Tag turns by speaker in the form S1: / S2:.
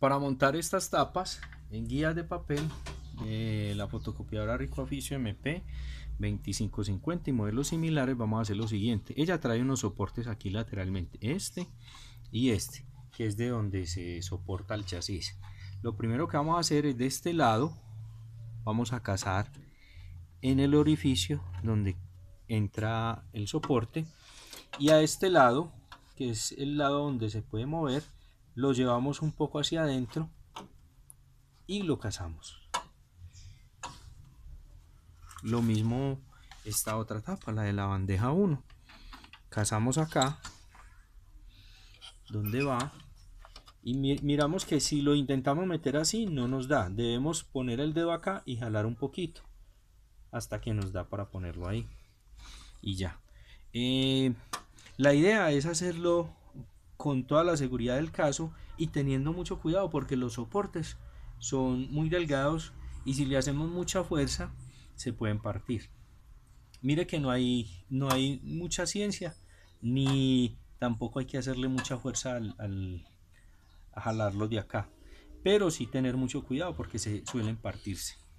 S1: Para montar estas tapas en guías de papel, de eh, la fotocopiadora Rico Aficio MP 2550 y modelos similares, vamos a hacer lo siguiente. Ella trae unos soportes aquí lateralmente, este y este, que es de donde se soporta el chasis. Lo primero que vamos a hacer es de este lado, vamos a cazar en el orificio donde entra el soporte y a este lado, que es el lado donde se puede mover, lo llevamos un poco hacia adentro y lo cazamos Lo mismo esta otra tapa, la de la bandeja 1. cazamos acá, donde va, y miramos que si lo intentamos meter así no nos da. Debemos poner el dedo acá y jalar un poquito, hasta que nos da para ponerlo ahí. Y ya. Eh, la idea es hacerlo con toda la seguridad del caso y teniendo mucho cuidado porque los soportes son muy delgados y si le hacemos mucha fuerza se pueden partir. Mire que no hay, no hay mucha ciencia ni tampoco hay que hacerle mucha fuerza al, al a jalarlos de acá pero sí tener mucho cuidado porque se suelen partirse.